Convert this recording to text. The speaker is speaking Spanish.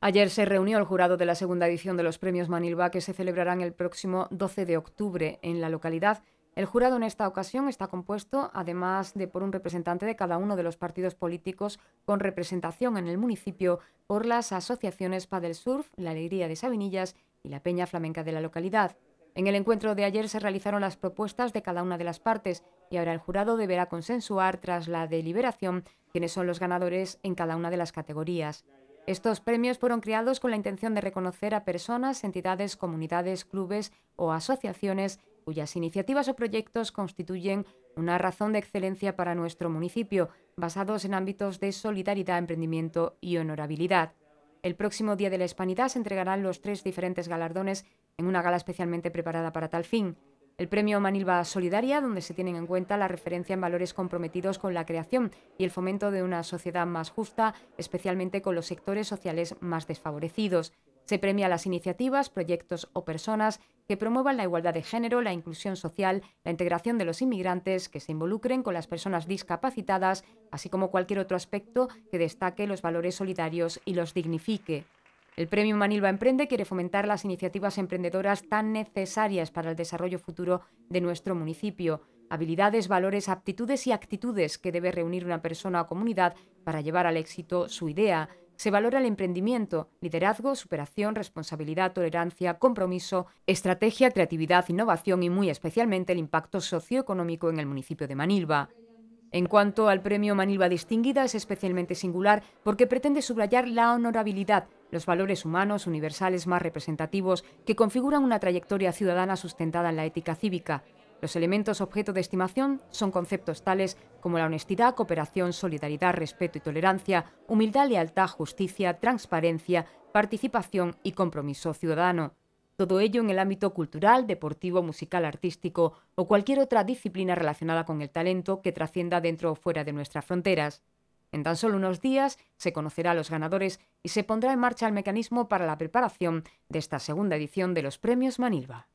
Ayer se reunió el jurado de la segunda edición de los premios Manilva que se celebrarán el próximo 12 de octubre en la localidad. El jurado en esta ocasión está compuesto, además de por un representante de cada uno de los partidos políticos con representación en el municipio, por las asociaciones Padel Surf, La Alegría de Sabinillas y la Peña Flamenca de la localidad. En el encuentro de ayer se realizaron las propuestas de cada una de las partes y ahora el jurado deberá consensuar tras la deliberación quiénes son los ganadores en cada una de las categorías. Estos premios fueron creados con la intención de reconocer a personas, entidades, comunidades, clubes o asociaciones cuyas iniciativas o proyectos constituyen una razón de excelencia para nuestro municipio, basados en ámbitos de solidaridad, emprendimiento y honorabilidad. El próximo Día de la Hispanidad se entregarán los tres diferentes galardones en una gala especialmente preparada para tal fin. El premio Manilva Solidaria, donde se tienen en cuenta la referencia en valores comprometidos con la creación y el fomento de una sociedad más justa, especialmente con los sectores sociales más desfavorecidos. Se premia las iniciativas, proyectos o personas que promuevan la igualdad de género, la inclusión social, la integración de los inmigrantes, que se involucren con las personas discapacitadas, así como cualquier otro aspecto que destaque los valores solidarios y los dignifique. El Premio Manilva Emprende quiere fomentar las iniciativas emprendedoras tan necesarias para el desarrollo futuro de nuestro municipio. Habilidades, valores, aptitudes y actitudes que debe reunir una persona o comunidad para llevar al éxito su idea. Se valora el emprendimiento, liderazgo, superación, responsabilidad, tolerancia, compromiso, estrategia, creatividad, innovación y muy especialmente el impacto socioeconómico en el municipio de Manilva. En cuanto al premio Manilva Distinguida, es especialmente singular porque pretende subrayar la honorabilidad, los valores humanos universales más representativos que configuran una trayectoria ciudadana sustentada en la ética cívica. Los elementos objeto de estimación son conceptos tales como la honestidad, cooperación, solidaridad, respeto y tolerancia, humildad, lealtad, justicia, transparencia, participación y compromiso ciudadano. Todo ello en el ámbito cultural, deportivo, musical, artístico o cualquier otra disciplina relacionada con el talento que trascienda dentro o fuera de nuestras fronteras. En tan solo unos días se conocerá a los ganadores y se pondrá en marcha el mecanismo para la preparación de esta segunda edición de los premios Manilva.